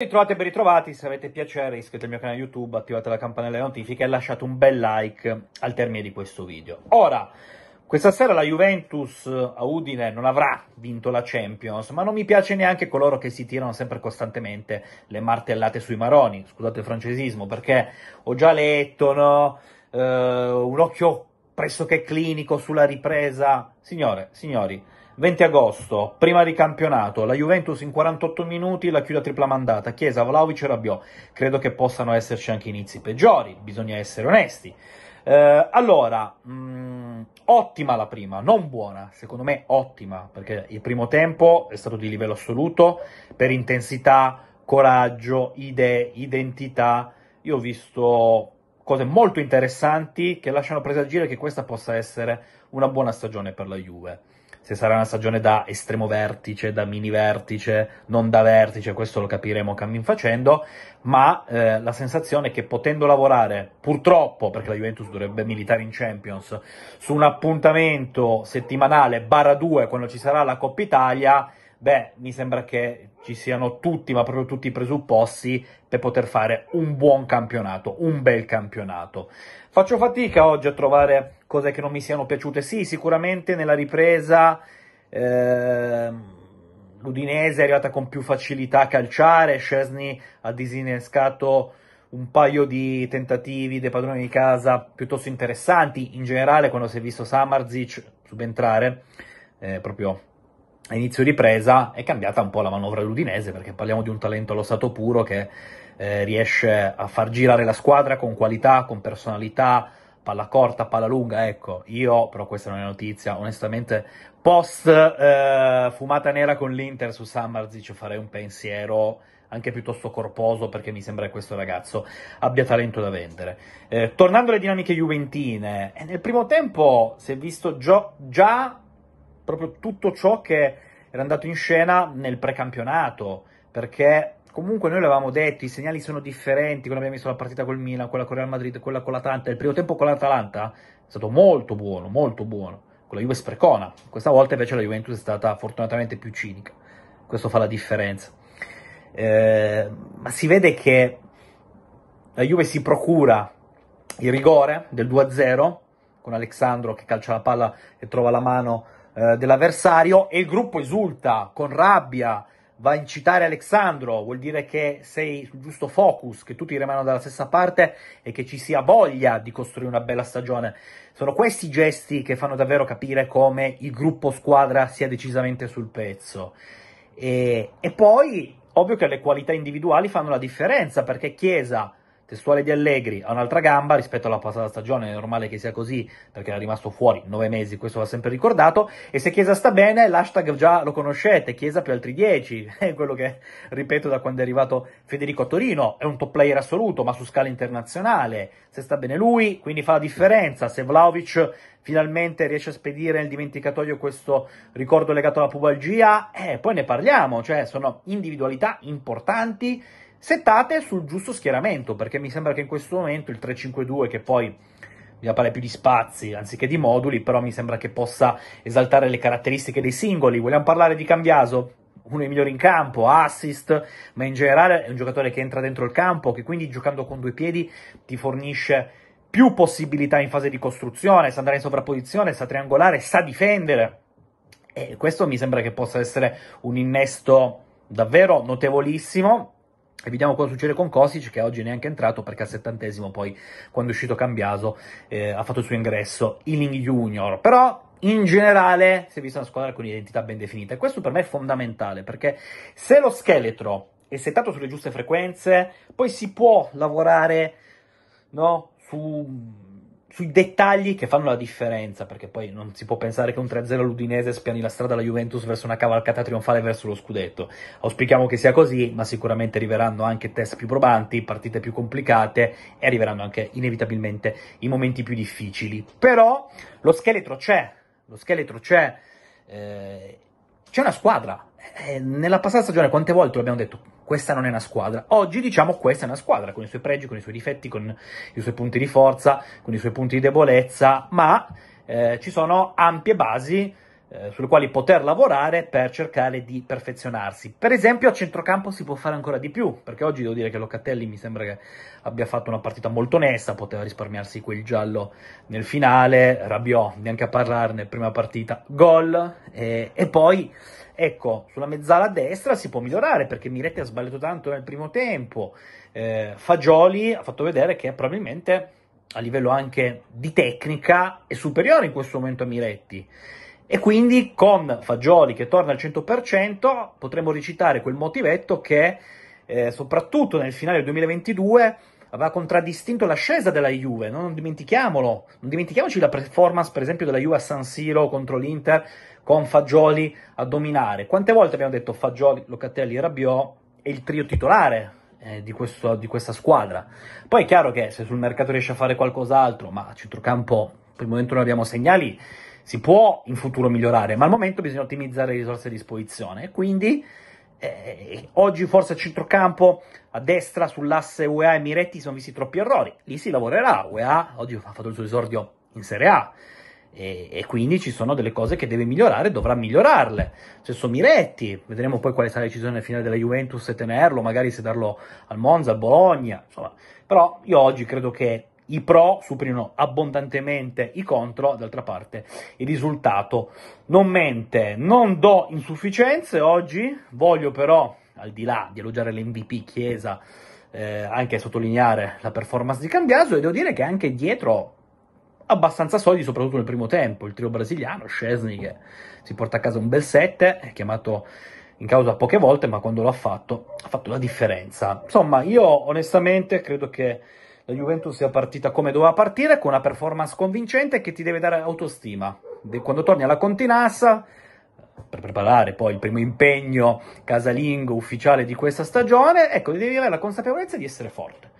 Ritrovati e ben ritrovati, se avete piacere iscrivetevi al mio canale YouTube, attivate la campanella delle notifiche e lasciate un bel like al termine di questo video. Ora, questa sera la Juventus eh, a Udine non avrà vinto la Champions, ma non mi piace neanche coloro che si tirano sempre costantemente le martellate sui maroni, scusate il francesismo, perché ho già letto, no? eh, un occhio pressoché clinico sulla ripresa. Signore, signori 20 agosto, prima di campionato, la Juventus in 48 minuti la chiude a tripla mandata, Chiesa, Vlaovic e Rabiot. Credo che possano esserci anche inizi peggiori, bisogna essere onesti. Eh, allora, mh, mm, ottima la prima, non buona, secondo me ottima, perché il primo tempo è stato di livello assoluto per intensità, coraggio, idee, identità. Io ho visto cose molto interessanti che lasciano presagire che questa possa essere una buona stagione per la Juve se sarà una stagione da estremo vertice, da mini vertice, non da vertice, questo lo capiremo cammin facendo, ma eh, la sensazione è che potendo lavorare, purtroppo, perché la Juventus dovrebbe militare in Champions, su un appuntamento settimanale barra 2 quando ci sarà la Coppa Italia, beh, mi sembra che ci siano tutti, ma proprio tutti i presupposti per poter fare un buon campionato, un bel campionato. Faccio fatica oggi a trovare cose che non mi siano piaciute. Sì, sicuramente nella ripresa eh, l'Udinese è arrivata con più facilità a calciare, Scesni ha disinnescato un paio di tentativi dei padroni di casa piuttosto interessanti, in generale quando si è visto Samarzic subentrare, eh, proprio a inizio ripresa è cambiata un po' la manovra dell'Udinese perché parliamo di un talento allo stato puro che eh, riesce a far girare la squadra con qualità, con personalità, palla corta, palla lunga, ecco, io, però questa non è notizia, onestamente post eh, fumata nera con l'Inter su Samarzic farei un pensiero anche piuttosto corposo perché mi sembra che questo ragazzo abbia talento da vendere. Eh, tornando alle dinamiche juventine, eh, nel primo tempo si è visto gio- già proprio tutto ciò che era andato in scena nel precampionato, perché comunque noi l'avevamo detto, i segnali sono differenti, quando abbiamo visto la partita col Milan, quella con Real Madrid, quella con l'Atalanta, il primo tempo con l'Atalanta è stato molto buono, molto buono, con la Juve sprecona, questa volta invece la Juventus è stata fortunatamente più cinica, questo fa la differenza. Eh, ma si vede che la Juve si procura il rigore del 2-0 con Alexandro che calcia la palla e trova la mano eh, dell'avversario e il gruppo esulta con rabbia, va a incitare Alexandro, vuol dire che sei sul giusto focus, che tutti rimano dalla stessa parte e che ci sia voglia di costruire una bella stagione. Sono questi gesti che fanno davvero capire come il gruppo squadra sia decisamente sul pezzo. E, e poi, ovvio che le qualità individuali fanno la differenza, perché Chiesa testuale di Allegri ha un'altra gamba rispetto alla passata stagione, è normale che sia così perché era rimasto fuori nove mesi, questo va sempre ricordato, e se Chiesa sta bene l'hashtag già lo conoscete, Chiesa più altri dieci, è quello che ripeto da quando è arrivato Federico a Torino, è un top player assoluto ma su scala internazionale, se sta bene lui quindi fa la differenza, se Vlaovic finalmente riesce a spedire nel dimenticatoio questo ricordo legato alla pubalgia, eh, poi ne parliamo, cioè sono individualità importanti settate sul giusto schieramento, perché mi sembra che in questo momento il 3-5-2, che poi vi appare più di spazi anziché di moduli, però mi sembra che possa esaltare le caratteristiche dei singoli. Vogliamo parlare di Cambiaso? Uno dei migliori in campo, assist, ma in generale è un giocatore che entra dentro il campo, che quindi giocando con due piedi ti fornisce più possibilità in fase di costruzione, sa andare in sovrapposizione, sa triangolare, sa difendere. E questo mi sembra che possa essere un innesto davvero notevolissimo e Vediamo cosa succede con Kosic che oggi neanche è entrato perché al settantesimo poi quando è uscito Cambiaso eh, ha fatto il suo ingresso in Junior. Però in generale si è vista una squadra con un'identità ben definita e questo per me è fondamentale perché se lo scheletro è settato sulle giuste frequenze poi si può lavorare no, su sui dettagli che fanno la differenza, perché poi non si può pensare che un 3-0 l'Udinese spiani la strada alla Juventus verso una cavalcata trionfale verso lo scudetto. Auspichiamo che sia così, ma sicuramente arriveranno anche test più probanti, partite più complicate e arriveranno anche inevitabilmente i momenti più difficili. Però lo scheletro c'è, lo scheletro c'è, eh, c'è una squadra. Eh, nella passata stagione quante volte l'abbiamo detto? questa non è una squadra. Oggi diciamo questa è una squadra, con i suoi pregi, con i suoi difetti, con i suoi punti di forza, con i suoi punti di debolezza, ma eh, ci sono ampie basi eh, sulle quali poter lavorare per cercare di perfezionarsi. Per esempio a centrocampo si può fare ancora di più, perché oggi devo dire che Locatelli mi sembra che abbia fatto una partita molto onesta, poteva risparmiarsi quel giallo nel finale, Rabiò, neanche a parlarne, prima partita, gol, e, e poi... Ecco, sulla mezzala destra si può migliorare perché Miretti ha sbagliato tanto nel primo tempo. Eh, Fagioli ha fatto vedere che probabilmente a livello anche di tecnica è superiore in questo momento a Miretti. E quindi con Fagioli che torna al 100% potremmo recitare quel motivetto che eh, soprattutto nel finale del 2022 aveva contraddistinto l'ascesa della Juve, no? non dimentichiamolo, non dimentichiamoci la performance per esempio della Juve a San Siro contro l'Inter con Fagioli a dominare. Quante volte abbiamo detto Fagioli, Locatelli e Rabiot è il trio titolare eh, di, questo, di, questa squadra. Poi è chiaro che se sul mercato riesce a fare qualcos'altro, ma a centrocampo per il momento non abbiamo segnali, si può in futuro migliorare, ma al momento bisogna ottimizzare le risorse a disposizione. quindi eh, oggi forse a centrocampo, a destra, sull'asse UEA e Miretti sono visti troppi errori. Lì si lavorerà. UEA oggi ha fatto il suo esordio in Serie A. E, e, quindi ci sono delle cose che deve migliorare, dovrà migliorarle. Stesso Miretti, vedremo poi quale sarà la decisione finale della Juventus se tenerlo, magari se darlo al Monza, al Bologna, insomma. Però io oggi credo che i pro superino abbondantemente i contro, d'altra parte il risultato non mente. Non do insufficienze oggi, voglio però, al di là di elogiare l'MVP Chiesa, eh, anche sottolineare la performance di Cambiaso e devo dire che anche dietro abbastanza solidi, soprattutto nel primo tempo. Il trio brasiliano, Scesni che si porta a casa un bel 7, è chiamato in causa poche volte, ma quando l'ha fatto ha fatto la differenza. Insomma, io onestamente credo che la Juventus sia partita come doveva partire, con una performance convincente che ti deve dare autostima. Quando torni alla Continassa, per preparare poi il primo impegno casalingo ufficiale di questa stagione, ecco, devi avere la consapevolezza di essere forte.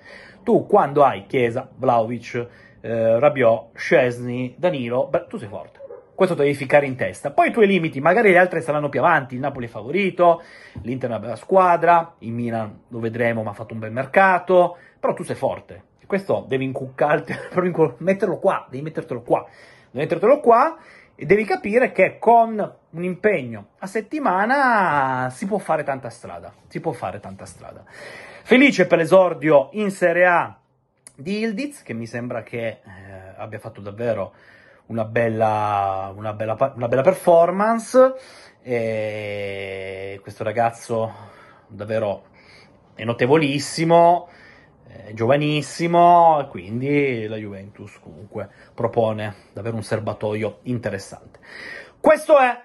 Tu quando hai Chiesa, Vlaovic, eh, Rabiot, Scesni, Danilo, beh, tu sei forte. Questo devi ficcare in testa. Poi i tuoi limiti, magari le altre saranno più avanti, il Napoli è favorito, l'Inter è una bella squadra, il Milan lo vedremo ma ha fatto un bel mercato, però tu sei forte questo devi incuccarti, proprio metterlo qua, devi mettertelo qua. Devi mettertelo qua e devi capire che con un impegno a settimana si può fare tanta strada, si può fare tanta strada. Felice per l'esordio in Serie A di Ildiz, che mi sembra che eh, abbia fatto davvero una bella, una bella, una bella performance. E questo ragazzo davvero è notevolissimo è giovanissimo e quindi la Juventus comunque propone davvero un serbatoio interessante. Questo è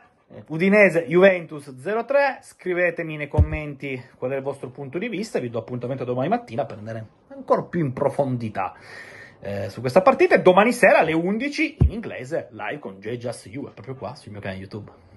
Udinese Juventus 03, scrivetemi nei commenti qual è il vostro punto di vista, vi do appuntamento domani mattina per andare ancora più in profondità eh, su questa partita e domani sera alle 11 in inglese live con JJSU, è proprio qua sul mio canale YouTube.